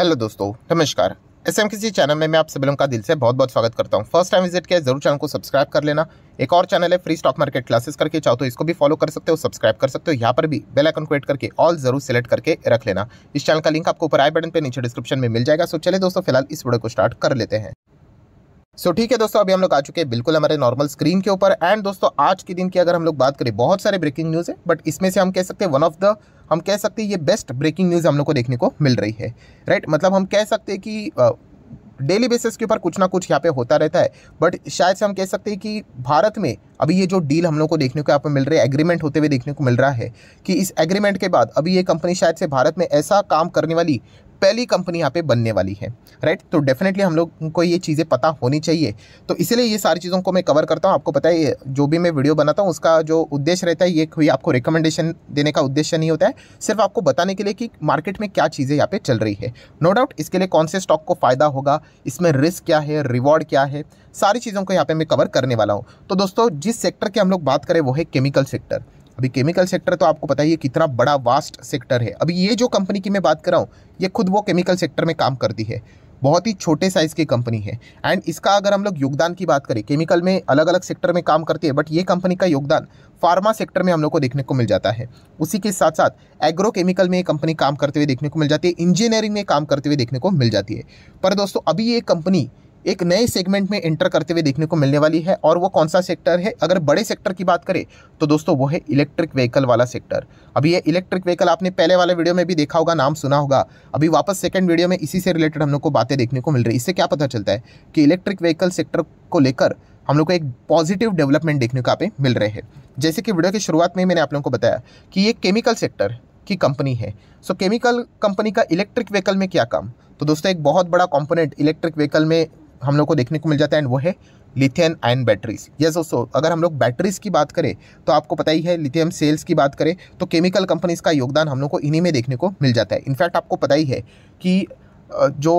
hello दोस्तों नमस्कार S M किसी चैनल में मैं आप सभी लोगों का दिल से बहुत बहुत स्वागत करता हूं फर्स्ट टाइम विजिट किया जरूर चैनल को सब्सक्राइब कर लेना एक और चैनल है फ्री स्टॉक मार्केट क्लासेस करके चाहो तो इसको भी फॉलो कर सकते हो सब्सक्राइब कर सकते हो यहाँ पर भी बेल आइकन क्रिएट करके ऑल जरूर सेलेक्ट करके रख लेना इस चैनल का लिंक आपको ऊपर आई बटन पर नीचे डिस्क्रिप्शन में मिल जाएगा सो चले दोस्तों फिलहाल इस वीडियो को स्टार्ट कर लेते हैं सो so, ठीक है दोस्तों अभी हम लोग आ चुके हैं बिल्कुल हमारे नॉर्मल स्क्रीन के ऊपर एंड दोस्तों आज के दिन की अगर हम लोग बात करें बहुत सारे ब्रेकिंग न्यूज़ है बट इसमें से हम कह सकते हैं वन ऑफ द हम कह सकते हैं ये बेस्ट ब्रेकिंग न्यूज़ हम लोग को देखने को मिल रही है राइट मतलब हम कह सकते हैं कि डेली बेसिस के ऊपर कुछ ना कुछ यहाँ पे होता रहता है बट शायद से हम कह सकते हैं कि भारत में अभी ये जो डील हम लोग को देखने को यहाँ पर मिल रही है एग्रीमेंट होते हुए देखने को मिल रहा है कि इस एग्रीमेंट के बाद अभी ये कंपनी शायद से भारत में ऐसा काम करने वाली पहली कंपनी यहाँ पे बनने वाली है राइट तो डेफिनेटली हम लोग को ये चीज़ें पता होनी चाहिए तो इसीलिए ये सारी चीज़ों को मैं कवर करता हूँ आपको पता है जो भी मैं वीडियो बनाता हूँ उसका जो उद्देश्य रहता है ये कोई आपको रिकमेंडेशन देने का उद्देश्य नहीं होता है सिर्फ आपको बताने के लिए कि मार्केट में क्या चीज़ें यहाँ पर चल रही है नो no डाउट इसके लिए कौन से स्टॉक को फ़ायदा होगा इसमें रिस्क क्या है रिवॉर्ड क्या है सारी चीज़ों को यहाँ पर मैं कवर करने वाला हूँ तो दोस्तों जिस सेक्टर की हम लोग बात करें वो है केमिकल सेक्टर अभी केमिकल सेक्टर तो आपको पता ही है कितना बड़ा वास्ट सेक्टर है अभी ये जो कंपनी की मैं बात कर रहा हूँ ये खुद वो केमिकल सेक्टर में काम करती है बहुत ही छोटे साइज़ की कंपनी है एंड इसका अगर हम लोग योगदान की बात करें केमिकल में अलग अलग सेक्टर में काम करती है बट ये कंपनी का योगदान फार्मा सेक्टर में हम लोग को देखने को मिल जाता है उसी के साथ साथ एग्रो केमिकल में कंपनी काम करते हुए देखने को मिल जाती है इंजीनियरिंग में काम करते हुए देखने को मिल जाती है पर दोस्तों अभी ये कंपनी एक नए सेगमेंट में एंटर करते हुए देखने को मिलने वाली है और वो कौन सा सेक्टर है अगर बड़े सेक्टर की बात करें तो दोस्तों वो है इलेक्ट्रिक व्हीकल वाला सेक्टर अभी ये इलेक्ट्रिक व्हीकल आपने पहले वाले वीडियो में भी देखा होगा नाम सुना होगा अभी वापस सेकंड वीडियो में इसी से रिलेटेड हम लोग को बातें देखने को मिल रही है इससे क्या पता चलता है कि इलेक्ट्रिक व्हीकल सेक्टर को लेकर हम लोग को एक पॉजिटिव डेवलपमेंट देखने को आप मिल रहे हैं जैसे कि वीडियो की शुरुआत में मैंने आप लोगों को बताया कि ये केमिकल सेक्टर की कंपनी है सो केमिकल कंपनी का इलेक्ट्रिक व्हीकल में क्या काम तो दोस्तों एक बहुत बड़ा कंपोनेंट इलेक्ट्रिक व्हीकल में हम लोग को देखने को मिल जाता है एंड वो है लिथियम आयन बैटरीज यस दोस्तों अगर हम लोग बैटरीज की बात करें तो आपको पता ही है लिथियम सेल्स की बात करें तो केमिकल कंपनीज का योगदान हम लोग को इन्हीं में देखने को मिल जाता है इनफैक्ट आपको पता ही है कि जो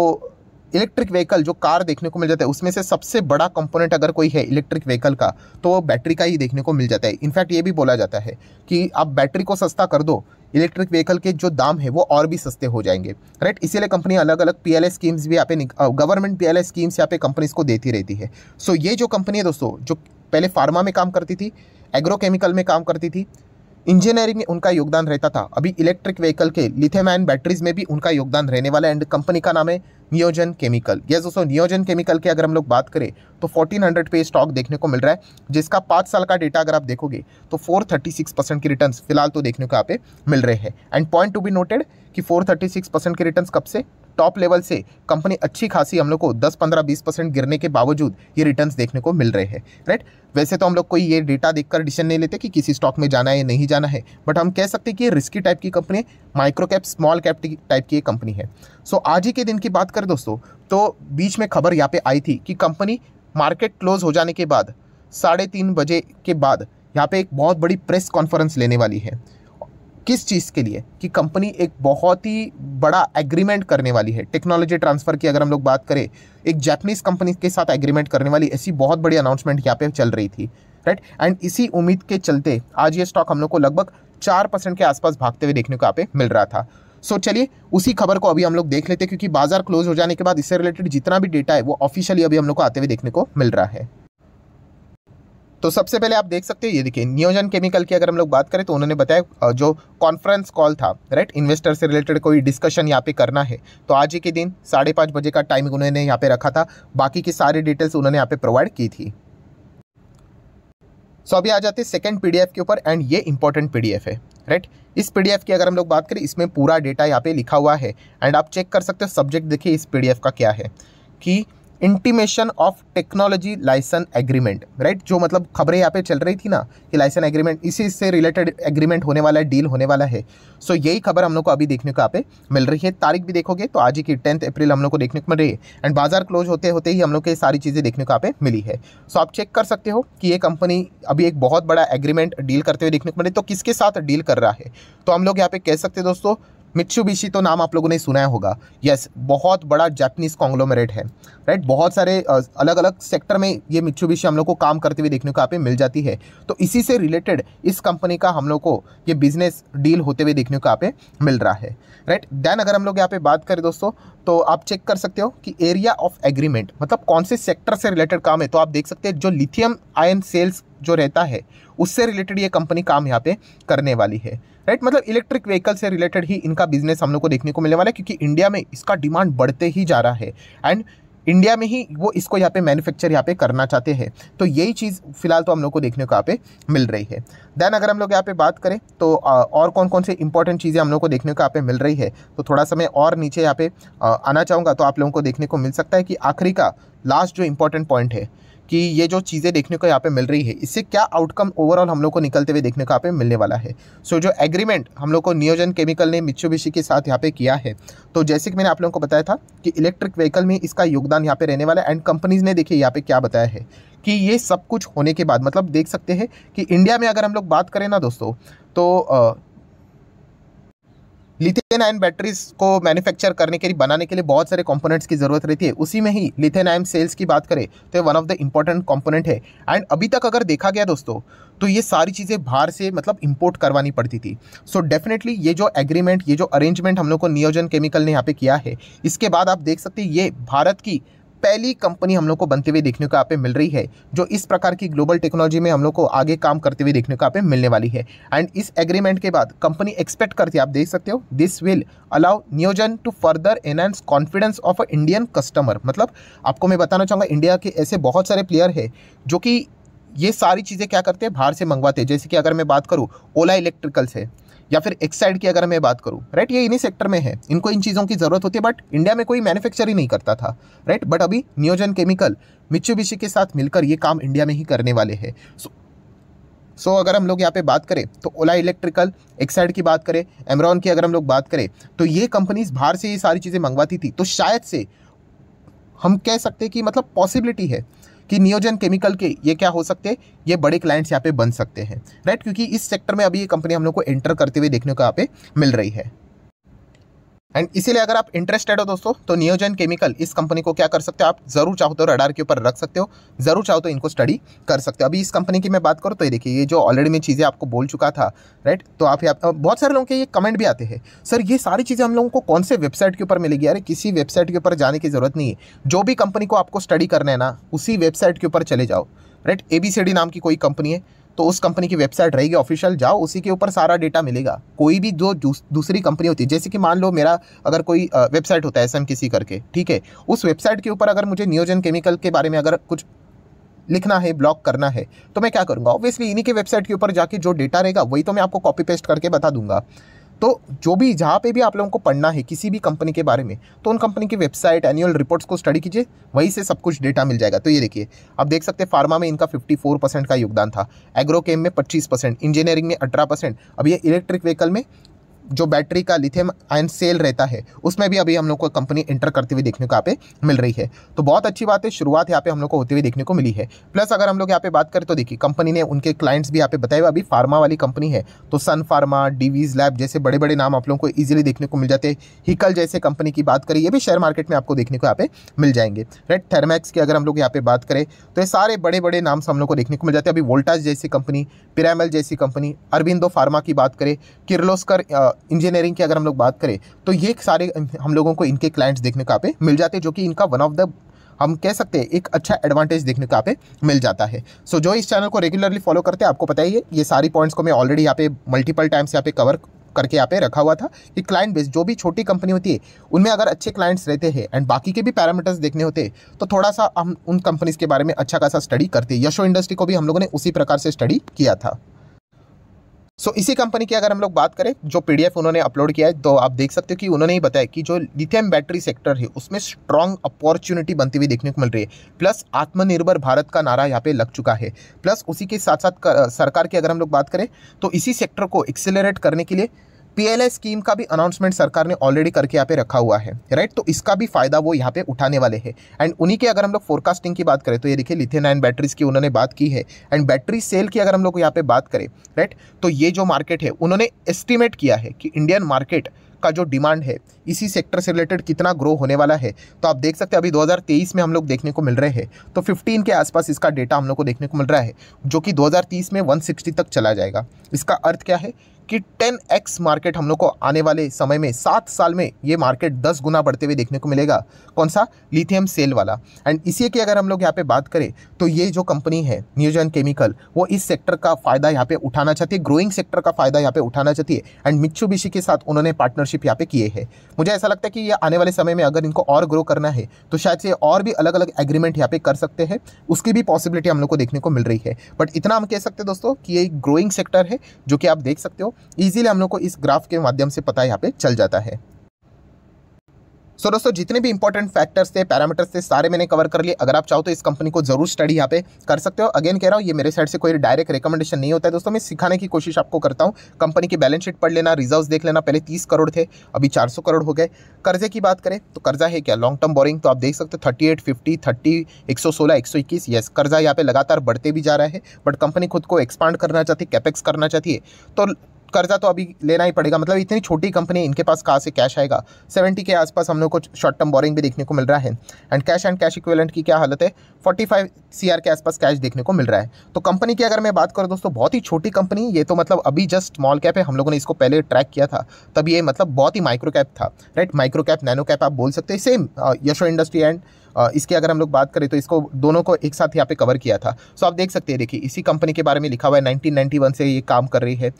इलेक्ट्रिक व्हीकल जो कार देखने को मिल जाता है उसमें से सबसे बड़ा कंपोनेंट अगर कोई है इलेक्ट्रिक व्हीकल का तो वो बैटरी का ही देखने को मिल जाता है इनफैक्ट ये भी बोला जाता है कि आप बैटरी को सस्ता कर दो इलेक्ट्रिक व्हीकल के जो दाम है वो और भी सस्ते हो जाएंगे राइट इसीलिए कंपनी अलग अलग पी स्कीम्स भी यहाँ पे गवर्नमेंट पी स्कीम्स यहाँ पे कंपनीज को देती रहती है सो ये जो कंपनी है दोस्तों जो पहले फार्मा में काम करती थी एग्रोकेमिकल में काम करती थी इंजीनियरिंग में उनका योगदान रहता था अभी इलेक्ट्रिक व्हीकल के लिथेम बैटरीज में भी उनका योगदान रहने वाला है एंड कंपनी का नाम है नियोजन केमिकल यस दोस्तों नियोजन केमिकल की अगर हम लोग बात करें तो 1400 पे स्टॉक देखने को मिल रहा है जिसका पाँच साल का डेटा अगर आप देखोगे तो 436 परसेंट की रिटर्न्स फिलहाल तो देखने को यहाँ पे मिल रहे हैं and point to be noted कि 436 परसेंट के रिटर्न्स कब से टॉप लेवल से कंपनी अच्छी खासी हम लोग को 10 15 20 परसेंट गिरने के बावजूद ये रिटर्न्स देखने को मिल रहे हैं राइट वैसे तो हम लोग कोई ये डेटा देखकर डिसीजन नहीं लेते कि किसी स्टॉक में जाना है या नहीं जाना है बट हम कह सकते हैं कि ये रिस्की टाइप की company micro cap small cap type की कंपनी है सो so, आज ही के दिन की बात करें दोस्तों तो बीच में खबर यहाँ पर आई थी कि कंपनी मार्केट क्लोज हो जाने के बाद साढ़े तीन बजे के बाद यहाँ पे एक बहुत बड़ी प्रेस कॉन्फ्रेंस लेने वाली है किस चीज़ के लिए कि कंपनी एक बहुत ही बड़ा एग्रीमेंट करने वाली है टेक्नोलॉजी ट्रांसफ़र की अगर हम लोग बात करें एक जैपनीज़ कंपनी के साथ एग्रीमेंट करने वाली ऐसी बहुत बड़ी अनाउंसमेंट यहाँ पे चल रही थी राइट एंड इसी उम्मीद के चलते आज ये स्टॉक हम लोग को लगभग चार परसेंट के आसपास भागते हुए देखने को यहाँ पे मिल रहा था सो so, चलिए उसी खबर को अभी हम लोग देख लेते हैं क्योंकि बाजार क्लोज हो जाने के बाद इससे रिलेटेड जितना भी डेटा है वो ऑफिशियली अभी हम लोग को आते हुए देखने को मिल रहा है तो सबसे पहले आप देख सकते हो ये देखिए नियोजन केमिकल की अगर हम लोग बात करें तो उन्होंने बताया जो कॉन्फ्रेंस कॉल था राइट इन्वेस्टर से रिलेटेड कोई डिस्कशन यहाँ पे करना है तो आज ही के दिन साढ़े पाँच बजे का टाइमिंग उन्होंने यहाँ पे रखा था बाकी की सारी डिटेल्स उन्होंने यहाँ पे प्रोवाइड की थी सो अभी आ जाते सेकेंड पी के ऊपर एंड ये इंपॉर्टेंट पी है राइट इस पी की अगर हम लोग बात करें इसमें पूरा डेटा यहाँ पे लिखा हुआ है एंड आप चेक कर सकते हो सब्जेक्ट देखिए इस पी का क्या है कि intimation of technology licence agreement right जो मतलब खबरें यहाँ पे चल रही थी ना कि लाइसेंस एग्रीमेंट इसी से रिलेटेड एग्रीमेंट होने वाला है डील होने वाला है सो so, यही खबर हम लोग को अभी देखने को यहाँ पे मिल रही है तारीख भी देखोगे तो आज ही की टेंथ अप्रैल हम लोग को देखने को मिल रही है एंड बाजार क्लोज होते होते ही हम लोग को ये सारी चीज़ें देखने को यहाँ पे मिली है सो so, आप चेक कर सकते हो कि ये कंपनी अभी एक बहुत बड़ा एग्रीमेंट डील करते हुए देखने को मिल रही है तो किसके साथ डील कर रहा है तो हम लोग यहाँ पे कह सकते हैं दोस्तों मिच्छुबिशी तो नाम आप लोगों ने सुनाया होगा यस बहुत बड़ा जैपनीज कॉन्ग्लोमरेट है राइट बहुत सारे अलग अलग सेक्टर में ये मिच्छुबिशी हम लोग को काम करते हुए देखने को यहाँ पे मिल जाती है तो इसी से रिलेटेड इस कंपनी का हम लोग को ये बिजनेस डील होते हुए देखने को यहाँ पे मिल रहा है राइट देन अगर हम लोग यहाँ पे बात करें दोस्तों तो आप चेक कर सकते हो कि एरिया ऑफ एग्रीमेंट मतलब कौन से सेक्टर से रिलेटेड काम है तो आप देख सकते हैं जो लिथियम आयन सेल्स जो रहता है उससे रिलेटेड ये कंपनी काम यहाँ पे करने वाली है राइट मतलब इलेक्ट्रिक व्हीकल से रिलेटेड ही इनका बिजनेस हम लोग को देखने को मिलने वाला है क्योंकि इंडिया में इसका डिमांड बढ़ते ही जा रहा है एंड इंडिया में ही वो इसको यहाँ पे मैन्युफैक्चर यहाँ पे करना चाहते हैं तो यही चीज़ फिलहाल तो हम लोग को देखने को यहाँ पे मिल रही है देन अगर हम लोग यहाँ पे बात करें तो और कौन कौन से इंपॉर्टेंट चीज़ें हम लोग को देखने को यहाँ पे मिल रही है तो थोड़ा समय और नीचे यहाँ पे आना चाहूँगा तो आप लोगों को देखने को मिल सकता है कि आखिरी का लास्ट जो इंपॉर्टेंट पॉइंट है कि ये जो चीज़ें देखने को यहाँ पे मिल रही है इससे क्या आउटकम ओवरऑल हम लोग को निकलते हुए देखने को यहाँ पे मिलने वाला है सो so, जो एग्रीमेंट हम लोग को नियोजन केमिकल ने मिच्छुबिशी के साथ यहाँ पे किया है तो जैसे कि मैंने आप लोगों को बताया था कि इलेक्ट्रिक व्हीकल में इसका योगदान यहाँ पे रहने वाला है एंड कंपनीज ने देखिए यहाँ पे क्या बताया है कि ये सब कुछ होने के बाद मतलब देख सकते हैं कि इंडिया में अगर हम लोग बात करें ना दोस्तों तो लिथियन आयन बैटरीज को मैन्युफैक्चर करने के लिए बनाने के लिए बहुत सारे कंपोनेंट्स की ज़रूरत रहती है उसी में ही लिथियन आयन सेल्स की बात करें तो one of the important component है एंड अभी तक अगर देखा गया दोस्तों तो ये सारी चीज़ें बाहर से मतलब इंपोर्ट करवानी पड़ती थी सो so डेफिनेटली ये जो एग्रीमेंट ये जो अरेंजमेंट हम लोग को नियोजन केमिकल ने यहाँ पे किया है इसके बाद आप देख सकते हैं ये भारत की पहली कंपनी हम लोग को बनते हुए देखने को यहाँ पे मिल रही है जो इस प्रकार की ग्लोबल टेक्नोलॉजी में हम लोग को आगे काम करते हुए देखने को यहाँ पे मिलने वाली है एंड इस एग्रीमेंट के बाद कंपनी एक्सपेक्ट करती है आप देख सकते हो this will allow Neogen to further enhance confidence of a Indian customer मतलब आपको मैं बताना चाहूँगा इंडिया के ऐसे बहुत सारे प्लेयर है जो कि ये सारी चीज़ें क्या करते हैं बाहर से मंगवाते हैं जैसे कि अगर मैं बात करूँ ओला इलेक्ट्रिकल्स है या फिर एक्स साइड की अगर मैं बात करूँ राइट ये इन्हीं सेक्टर में है इनको इन चीज़ों की ज़रूरत होती है बट इंडिया में कोई मैन्युफैक्चर ही नहीं करता था राइट बट अभी नियोजन केमिकल मिचुबिशी के साथ मिलकर ये काम इंडिया में ही करने वाले हैं सो सो अगर हम लोग यहाँ पे बात करें तो ओला इलेक्ट्रिकल एक्साइड की बात करें एमरॉन की अगर हम लोग बात करें तो ये कंपनीज बाहर से ये सारी चीज़ें मंगवाती थी तो शायद से हम कह सकते हैं कि मतलब पॉसिबिलिटी है कि नियोजन केमिकल के ये क्या हो सकते हैं ये बड़े क्लाइंट्स यहाँ पे बन सकते हैं राइट क्योंकि इस सेक्टर में अभी ये कंपनी हम लोग को एंटर करते हुए देखने को यहाँ पे मिल रही है एंड इसीलिए अगर आप इंटरेस्टेड हो दोस्तों तो नियोजन केमिकल इस कंपनी को क्या कर सकते हो आप जरूर चाहो तो रडार के ऊपर रख सकते हो जरूर चाहो तो इनको स्टडी कर सकते हो अभी इस कंपनी की मैं बात करूँ तो ये देखिए ये जो ऑलरेडी मैं चीज़ें आपको बोल चुका था राइट तो आप यहाँ बहुत सारे लोगों के ये कमेंट भी आते हैं सर ये सारी चीज़ें हम लोगों को कौन से वेबसाइट के ऊपर मिलेगी अरे किसी वेबसाइट के ऊपर जाने की ज़रूरत नहीं है जो भी कंपनी को आपको स्टडी करना है ना उसी वेबसाइट के ऊपर चले जाओ राइट ए नाम की कोई कंपनी है तो उस कंपनी की वेबसाइट रहेगी ऑफिशियल जाओ उसी के ऊपर सारा डेटा मिलेगा कोई भी जो दूसरी कंपनी होती है जैसे कि मान लो मेरा अगर कोई वेबसाइट होता है एस किसी करके ठीक है उस वेबसाइट के ऊपर अगर मुझे नियोजन केमिकल के बारे में अगर कुछ लिखना है ब्लॉक करना है तो मैं क्या करूँगा ऑब्वियसली इन्हीं के वेबसाइट के ऊपर जाके जो डेटा रहेगा वही तो मैं आपको कॉपी पेस्ट करके बता दूंगा तो जो भी जहाँ पे भी आप लोगों को पढ़ना है किसी भी कंपनी के बारे में तो उन कंपनी की वेबसाइट एनुअल रिपोर्ट्स को स्टडी कीजिए वहीं से सब कुछ डेटा मिल जाएगा तो ये देखिए आप देख सकते हैं फार्मा में इनका 54 परसेंट का योगदान था एग्रोकेम में 25 परसेंट इंजीनियरिंग में 18 परसेंट अब ये इलेक्ट्रिक व्हीकल में जो बैटरी का लिथियम आयन सेल रहता है उसमें भी अभी हम लोग को कंपनी एंटर करते हुए देखने को यहाँ पे मिल रही है तो बहुत अच्छी बात है शुरुआत यहाँ पे हम लोग को होते हुए देखने को मिली है प्लस अगर हम लोग यहाँ पे बात करें तो देखिए कंपनी ने उनके क्लाइंट्स भी यहाँ पे बताए अभी फार्मा वाली कंपनी है तो सन फार्मा डीवीज लैब जैसे बड़े बड़े नाम आप लोगों को ईजिली देखने को मिल जाते हैं हिकल जैसे कंपनी की बात करें ये भी शेयर मार्केट में आपको देखने को यहाँ पे मिल जाएंगे राइट थर्मैक्स की अगर हम लोग यहाँ पे बात करें तो ये सारे बड़े बड़े नाम हम लोग को देखने को मिल जाते हैं अभी वोल्टाज जैसी कंपनी पिरामल जैसी कंपनी अरविंदो फार्मा की बात करें किर्लोस्कर इंजीनियरिंग की अगर हम लोग बात करें तो ये सारे हम लोगों को इनके क्लाइंट्स देखने को पे मिल जाते हैं जो कि इनका वन ऑफ द हम कह सकते हैं एक अच्छा एडवांटेज देखने को पे मिल जाता है सो so, जो इस चैनल को रेगुलरली फॉलो करते हैं आपको पता ही है ये सारी पॉइंट्स को मैं ऑलरेडी यहाँ पे मल्टीपल टाइम्स यहाँ पे कवर करके यहाँ पे रखा हुआ था कि क्लाइंट बेस जो भी छोटी कंपनी होती है उनमें अगर अच्छे क्लाइंट्स रहते हैं एंड बाकी के भी पैरामीटर्स देखने होते तो थोड़ा सा हम उन कंपनीज़ के बारे में अच्छा खासा स्टडी करते हैं यशो इंडस्ट्री को भी हम लोगों ने उसी प्रकार से स्टडी किया था सो so, इसी कंपनी की अगर हम लोग बात करें जो पीडीएफ उन्होंने अपलोड किया है तो आप देख सकते हो कि उन्होंने ही बताया कि जो लिथियम बैटरी सेक्टर है उसमें स्ट्रॉन्ग अपॉर्चुनिटी बनती हुई देखने को मिल रही है प्लस आत्मनिर्भर भारत का नारा यहाँ पे लग चुका है प्लस उसी के साथ साथ सरकार की अगर हम लोग बात करें तो इसी सेक्टर को एक्सेलरेट करने के लिए पीएलए स्कीम का भी अनाउंसमेंट सरकार ने ऑलरेडी करके यहाँ पे रखा हुआ है राइट तो इसका भी फायदा वो यहाँ पे उठाने वाले हैं एंड उन्हीं के अगर हम लोग फोरकास्टिंग की बात करें तो ये देखिए लिथियन एंड बैटरीज की उन्होंने बात की है एंड बैटरी सेल की अगर हम लोग यहाँ पे बात करें राइट तो ये जो मार्केट है उन्होंने एस्टिमेट किया है कि इंडियन मार्केट का जो डिमांड है इसी सेक्टर से रिलेटेड कितना ग्रो होने वाला है तो आप देख सकते हैं अभी 2023 में हम लोग देखने को मिल रहे हैं तो 15 के आसपास इसका डेटा हम लोग को देखने को मिल रहा है जो कि 2030 में 160 तक चला जाएगा इसका अर्थ क्या है कि 10x मार्केट हम लोग को आने वाले समय में सात साल में ये मार्केट दस गुना बढ़ते हुए देखने को मिलेगा कौन सा लिथियम सेल वाला एंड इसी की अगर हम लोग यहाँ पे बात करें तो ये जो कंपनी है न्यूजन केमिकल वो इस सेक्टर का फ़ायदा यहाँ पे उठाना चाहती है ग्रोइंग सेक्टर का फ़ायदा यहाँ पे उठाना चाहती है एंड मिच्छू के साथ उन्होंने पार्टनरशिप यहाँ पे किए हैं मुझे ऐसा लगता है कि ये आने वाले समय में अगर इनको और ग्रो करना है तो शायद से और भी अलग अलग एग्रीमेंट यहाँ पे कर सकते हैं उसकी भी पॉसिबिलिटी हम लोग को देखने को मिल रही है बट इतना हम कह सकते हैं दोस्तों कि ये ग्रोइंग सेक्टर है जो कि आप देख सकते हो ईजिली हम लोग को इस ग्राफ के माध्यम से पता यहाँ पे चल जाता है सो so, दोस्तों जितने भी इंपॉर्टेंट फैक्टर्स थे पैरामीटर्स थे सारे मैंने कवर कर लिए अगर आप चाहो तो इस कंपनी को जरूर स्टडी यहाँ पे कर सकते हो अगेन कह रहा हूँ ये मेरे साइड से कोई डायरेक्ट रिकमेंडेशन नहीं होता है दोस्तों मैं सिखाने की कोशिश आपको करता हूँ कंपनी की बैलेंस शीट पढ़ लेना रिजर्व देख लेना पहले तीस करोड़ थे अभी चार करोड़ हो गए कर्जे की बात करें तो कर्जा है क्या लॉन्ग टर्म बोरिंग तो आप देख सकते हो थर्टी एट फिफ्टी थर्टी एक सौ सोलह एक सौ इक्कीस यस कर्जा यहाँ पे लगातार बढ़ते भी जा रहा है बट कंपनी खुद को एक्सपांड करना चाहती है कैपेक्स करना चाहती है तो कर्जा तो अभी लेना ही पड़ेगा मतलब इतनी छोटी कंपनी इनके पास कहाँ से कैश आएगा सेवेंटी के आसपास हम लोग को शॉर्ट टर्म बोरिंग भी देखने को मिल रहा है and cash and cash equivalent की क्या हालत है फोर्टी फाइव सी के आसपास कैश देखने को मिल रहा है तो कंपनी की अगर मैं बात करूँ दोस्तों बहुत ही छोटी कंपनी ये तो मतलब अभी जस्ट स्मॉल कैप है हम लोगों ने इसको पहले ट्रैक किया था तब ये मतलब बहुत ही माइक्रो कैप था right micro cap nano cap आप बोल सकते हैं सेम यशो इंडस्ट्री एंड इसके अगर हम लोग बात करें तो इसको दोनों को एक साथ यहाँ पे कवर किया था सो आप देख सकते हैं देखिए इसी कंपनी के बारे में लिखा हुआ है 1991 से ये काम कर रही है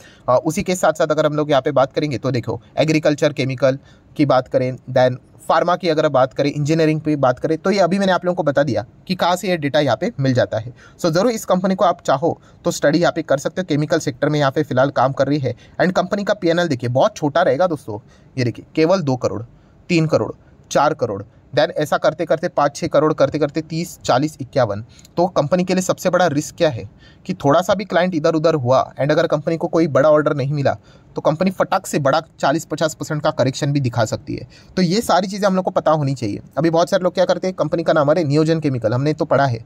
उसी के साथ साथ अगर हम लोग यहाँ पे बात करेंगे तो देखो एग्रीकल्चर केमिकल की बात करें दैन फार्मा की अगर बात करें इंजीनियरिंग पे बात करें तो ये अभी मैंने आप लोगों को बता दिया कि कहाँ से ये डेटा यहाँ पे मिल जाता है सो so, ज़रूर इस कंपनी को आप चाहो तो स्टडी यहाँ पे कर सकते हो केमिकल सेक्टर में यहाँ पे फिलहाल काम कर रही है एंड कंपनी का पी देखिए बहुत छोटा रहेगा दोस्तों ये देखिए केवल दो करोड़ तीन करोड़ चार करोड़ देन ऐसा करते करते पाँच छः करोड़ करते करते तीस चालीस इक्यावन तो कंपनी के लिए सबसे बड़ा रिस्क क्या है कि थोड़ा सा भी क्लाइंट इधर उधर हुआ एंड अगर कंपनी को कोई बड़ा ऑर्डर नहीं मिला तो कंपनी फटाक से बड़ा चालीस पचास परसेंट का करेक्शन भी दिखा सकती है तो ये सारी चीज़ें हम लोग को पता होनी चाहिए अभी बहुत सारे लोग क्या करते हैं कंपनी का नाम अरे नियोजन केमिकल हमने तो पढ़ा है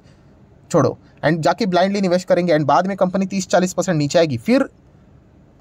छोड़ो एंड जाके ब्लाइंडली निवेश करेंगे एंड बाद में कंपनी तीस चालीस परसेंट नीचे आएगी फिर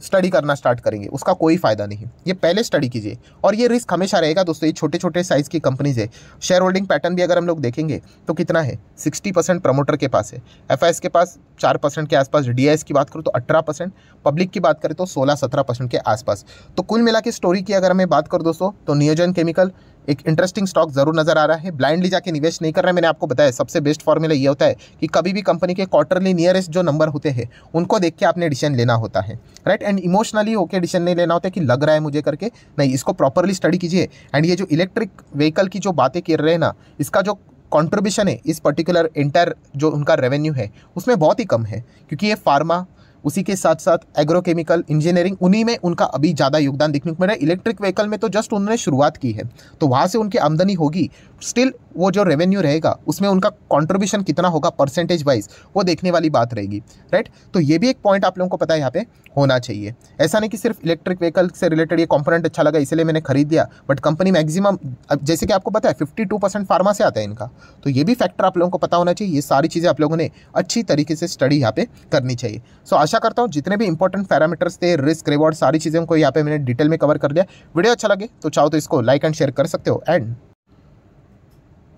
स्टडी करना स्टार्ट करेंगे उसका कोई फ़ायदा नहीं ये पहले स्टडी कीजिए और ये रिस्क हमेशा रहेगा दोस्तों ये छोटे छोटे साइज़ की कंपनीज है शेयर होल्डिंग पैटर्न भी अगर हम लोग देखेंगे तो कितना है सिक्सटी परसेंट प्रमोटर के पास है एफ के पास चार परसेंट के आसपास डी की बात करूँ तो अठारह परसेंट पब्लिक की बात करें तो सोलह सत्रह परसेंट के आसपास तो कुल मिला के स्टोरी की अगर हमें बात करूँ दोस्तों तो नियोजन केमिकल एक इंटरेस्टिंग स्टॉक जरूर नजर आ रहा है ब्लाइंडली जाके निवेश नहीं कर रहे मैंने आपको बताया सबसे बेस्ट फॉर्मूला ये होता है कि कभी भी कंपनी के क्वार्टरली नियरेस्ट जो नंबर होते हैं उनको देख के आपने डिसीजन लेना होता है राइट एंड इमोशनली होकर डिसीजन नहीं लेना होता कि लग रहा है मुझे करके नहीं इसको प्रॉपरली स्टडी कीजिए एंड ये जो इलेक्ट्रिक व्हीकल की जो बातें कर रहे हैं ना इसका जो कॉन्ट्रीब्यूशन है इस पर्टिकुलर इंटर जो उनका रेवेन्यू है उसमें बहुत ही कम है क्योंकि ये फार्मा उसी के साथ साथ एग्रोकेमिकल इंजीनियरिंग उन्हीं में उनका अभी ज़्यादा योगदान देखने को मिल रहा है इलेक्ट्रिक व्हीकल में तो जस्ट उन्होंने शुरुआत की है तो वहाँ से उनकी आमदनी होगी स्टिल वो जो रेवेन्यू रहेगा उसमें उनका कॉन्ट्रीब्यूशन कितना होगा परसेंटेज वाइज वो देखने वाली बात रहेगी राइट तो ये भी एक पॉइंट आप लोगों को पता है यहाँ पे होना चाहिए ऐसा नहीं कि सिर्फ इलेक्ट्रिक व्हीकल से रिलेटेड ये कंपोनेंट अच्छा लगा इसलिए मैंने खरीद दिया बट कंपनी मैक्सिमम जैसे कि आपको पता है फिफ्टी टू परसेंट फार्मा से आता है इनका तो ये भी फैक्टर आप लोगों को पता होना चाहिए ये सारी चीज़ें आप लोगों ने अच्छी तरीके से स्टडी यहाँ पे करनी चाहिए सो so, आशा करता हूँ जितने भी इंपॉर्टेंट पैरामीटर्स थे रिस्क रिवॉर्ड सारी चीज़ों को यहाँ पे मैंने डिटेल में कवर कर दिया वीडियो अच्छा लगे तो चाहो तो इसको लाइक एंड शेयर कर सकते हो एंड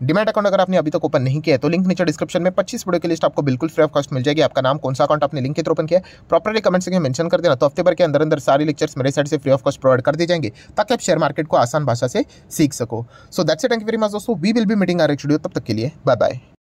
डिमेट अकाउंट अगर आपने अभी तक ओपन नहीं किया है तो लिंक नीचे डिस्क्रिप्शन में 25 वीडियो की लिस्ट आपको बिल्कुल फ्री ऑफ कॉस्ट मिल जाएगी आपका नाम कौन सा अकाउंट आपने लिंक के थ्रू ओपन किया प्रॉपरली कमेंट सेक्शन में मेंशन कर देना तो हफ्ते भर के अंदर अंदर सारी लेक्चर्स मेरे साइड से फ्री ऑफ कॉस्ट प्रोवाइड कर दिए जाएंगे ताकि आप शेयर मार्केट को आसान भाषा से सीख सको so that's it thank very much दोस्तों we will be meeting our video तब तक के लिए बाय बाय